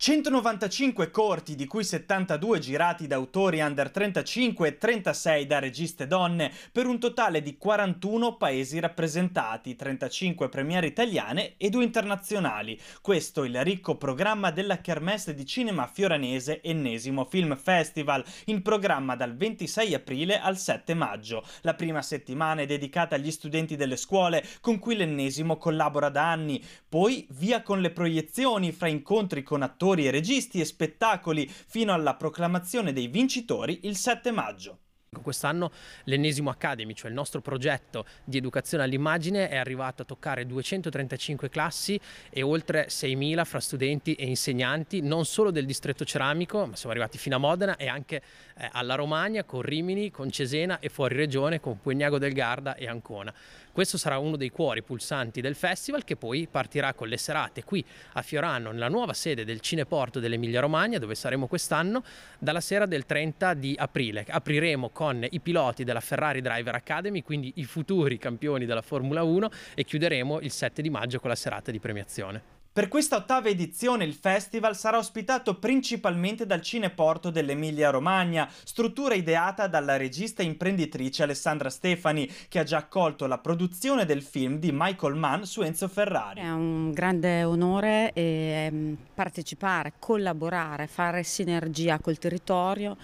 195 corti, di cui 72 girati da autori under 35 e 36 da registe donne, per un totale di 41 paesi rappresentati, 35 premiere italiane e 2 internazionali. Questo il ricco programma della Kermesse di Cinema Fioranese, ennesimo Film Festival, in programma dal 26 aprile al 7 maggio. La prima settimana è dedicata agli studenti delle scuole, con cui l'ennesimo collabora da anni. Poi via con le proiezioni, fra incontri con attori autori e registi e spettacoli fino alla proclamazione dei vincitori il 7 maggio. Ecco, quest'anno l'ennesimo Academy, cioè il nostro progetto di educazione all'immagine, è arrivato a toccare 235 classi e oltre 6.000 fra studenti e insegnanti, non solo del distretto ceramico, ma siamo arrivati fino a Modena e anche eh, alla Romagna, con Rimini, con Cesena e fuori regione, con Puegnago del Garda e Ancona. Questo sarà uno dei cuori pulsanti del festival che poi partirà con le serate qui a Fiorano, nella nuova sede del Cineporto dell'Emilia Romagna, dove saremo quest'anno, dalla sera del 30 di aprile. Apriremo con i piloti della Ferrari Driver Academy, quindi i futuri campioni della Formula 1 e chiuderemo il 7 di maggio con la serata di premiazione. Per questa ottava edizione il festival sarà ospitato principalmente dal Cineporto dell'Emilia Romagna, struttura ideata dalla regista e imprenditrice Alessandra Stefani, che ha già accolto la produzione del film di Michael Mann su Enzo Ferrari. È un grande onore ehm, partecipare, collaborare, fare sinergia col territorio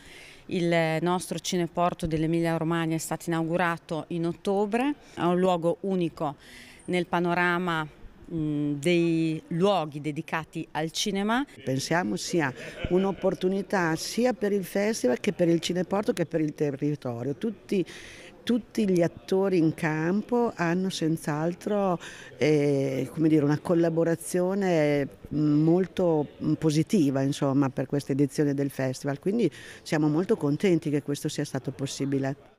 il nostro cineporto dell'Emilia Romagna è stato inaugurato in ottobre, è un luogo unico nel panorama dei luoghi dedicati al cinema. Pensiamo sia un'opportunità sia per il festival che per il cineporto che per il territorio. Tutti tutti gli attori in campo hanno senz'altro eh, una collaborazione mm, molto mm, positiva insomma, per questa edizione del festival, quindi siamo molto contenti che questo sia stato possibile.